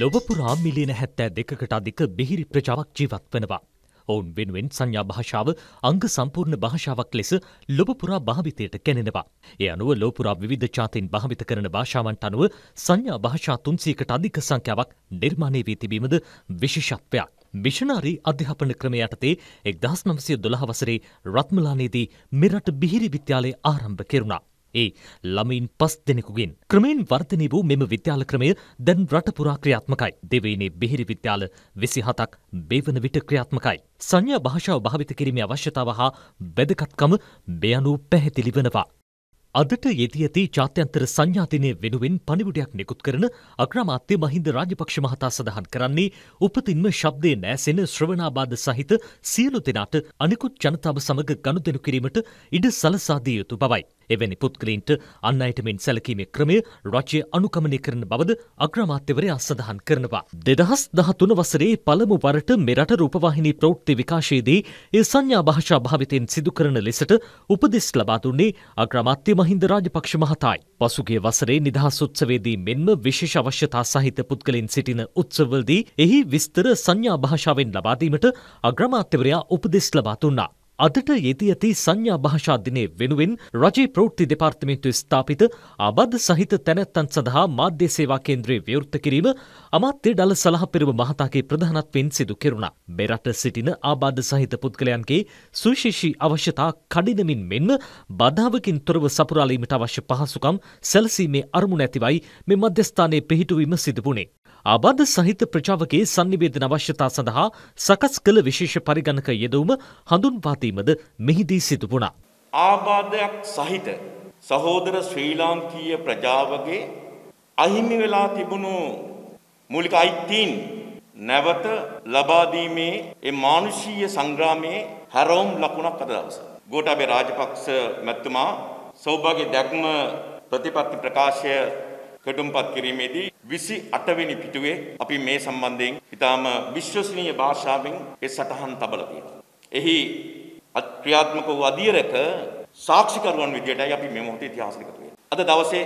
ලොවපුරා මිලියන හැත්තෑ දෙකට අධික බිහිරි ප්‍රජාවක් ජීවත් වනවා. ඔවුන් වෙනුවෙන් සංඥා භාෂාව අංග සම්පූර්ණ භාෂාවක් ලෙස ලොබපුරා භාවිතයට කැනෙනවා. ඒ අනුව ලෝපුරා විධ චාතීන් භාවිත කරන භාෂාවන්ට අනුව සංඥා භාෂා තුන්සීකට අධික සංඛ්‍යාවක් නිර්මාණය වී තිබීමද විශේෂත්වයක්. මිෂනාරි අධ්‍යාපන ක්‍රම යටතේ එක්දහස් නම්සය දොළහවසරේ රත්මලානයේදී මෙරට බිහිරි විද්‍යාලය ආරම්භ කෙරුණා. ඒ ළමයින් පස් දෙනෙකුගෙන් ක්‍රමයෙන් වර්ධනය වූ මෙම විද්‍යාල ක්‍රමය දැන් රටපුරා ක්‍රියාත්මකයි. දෙවයිනේ බෙහිරි විද්‍යාල විසි හතක් බේවන විට ක්‍රියාත්මකයි. සංඥා භාෂාව භාවිත කිරීමේ අවශ්‍යතාව හා වැදකත්කම බයනු පැහැදිලි වනවා. අදට යෙදී ඇති ජාත්‍යන්තර සංඥාතිනය වෙනුවෙන් පනිවිඩයක් නිකුත් කරන අග්‍රමාත්‍ය මහින්ද රාජපක්ෂ මහතා සඳහන් කරන්නේ උපතින්ම ශබ්දය නෑසෙන ශ්‍රවනාබාධ සහිත සියලු දෙනාට අනිකුත් ජනතාව සමඟ ගනුදෙනු කිරීමට ඉඩ සලසාදිය යුතු බවයි. එවැනි පුද්ගලීන්ට අන් අයට මෙන් සැලකීමේ ක්‍රමය රජය අනුකමනය කරන බවද අග්‍රමාත්‍යවරයා සඳහන් කරනවා. දෙදහස් දහතුන වසරේ පළමු වරට මෙරට රූපවාහිනී ප්‍රෞෘත්ති විකාශයේදී ඒ සංඥා භාෂා භාවිතයෙන් සිදු කරන ලෙසට උපදෙස් ලබා දුන්නේ අග්‍රමාත්‍යම මහින්ද රාජපක්ෂ මහතායි. පසුගේ වසරේ නිදහස් උත්සවේදී මෙන්ම විශේෂ අවශ්‍යතා සහිත පුද්ගලින් සිටින උත්සවවලදී එහි විස්තර සංඥා භාෂාවෙන් ලබාදීමට අග්‍රමාත්‍යවරයා උපදෙස් ලබා දුන්නා. අදට යෙදී ඇති සංඥා භාෂා දිනේ වෙනුවෙන් රජයේ ප්‍රවෘත්ති දෙපාර්තමේන්තුව ස්ථාපිත ආබද්ධ සහිත තැනැත්තන් සඳහා මාධ්‍ය සේවා කේන්ද්‍රය ව්‍යවෘත කිරීම අමාත්‍ය ඩල සලහපෙරම මහතාගේ ප්‍රධානත්වයෙන් සිදු කෙරුණා. මේ රට සිටින ආබාධ සහිත පුද්ගලයන්ගේ සුවිශේෂී අවශ්‍යතා කඩිනමින් මෙන්ම බාධාවකින් තොරව සපුරාලීමට අවශ්‍ය පහසුකම් සැලසීමේ අරමුණ ඇතිවයි මේ මධ්‍යස්ථානයේ පිහිටුවීම සිදුවුණේ. ආබාධ සහිත ප්‍රජාවගේ sannivedana අවශ්‍යතා සඳහා සකස් කළ විශේෂ පරිගණක යෙදවීම හඳුන්වා දීමද මෙහිදී සිදු වුණා. ආබාධයක් සහිත සහෝදර ශ්‍රී ලාංකීය ප්‍රජාවගේ අහිමි වෙලා තිබුණු මූලික අයිතීන් නැවත ලබා දීමේ ඒ මානුෂීය සංග්‍රාමයේ හැරවුම් ලකුණක් අද දවසේ. ගෝඨාභය රාජපක්ෂ මැතිතුමා සෞභාග්‍ය දැක්ම ප්‍රතිපත්ති ප්‍රකාශය කටුම්පත් කිරීමේදී 28 වෙනි පිටුවේ අපි මේ සම්බන්ධයෙන් ඊටාම විශ්වසනීය භාෂාවෙන් ඒ සටහන් තබලා තියෙනවා. එහි අක්‍රියාත්මක වූ අධීරක සාක්ෂිකරුවන් විදියටයි අපි මේ මොහොතේ ඉතිහාසය එකතු වෙන්නේ. අද දවසේ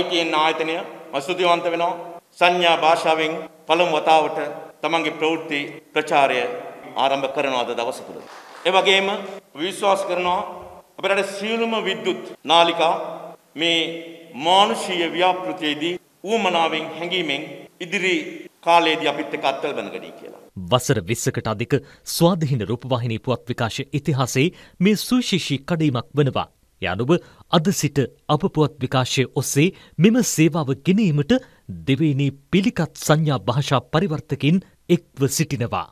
ITN ආයතනය මස්තුතිවන්ත වෙනවා සංඥා භාෂාවෙන් පළමු වතාවට තමන්ගේ ප්‍රවෘත්ති ප්‍රචාරය ආරම්භ කරනවා අද දවස තුල. ඒ වගේම විශ්වාස කරනවා අපේ රටේ සියලුම විදුලි නාලිකා මේ මානුෂීය ව්‍යාපෘතියේදී ඌමනාවෙන් හැඟීමෙන් ඉදිරි කාලයේදී අපිත් එක්ක අත්වල බඳගනී කියලා. වසර 20කට අධික ස්වාධීන රූපවාහිනී පුවත් විකාශ ඉතිහාසයේ මේ සුවිශේෂී කඩීමක් වෙනවා. ඒ අනුව අද සිට අප පුවත් විකාශය ඔස්සේ මෙම සේවාව ගෙනීමට දෙවේනි පිළිකත් සංඥා භාෂා පරිවර්තකින් එක්ව සිටිනවා.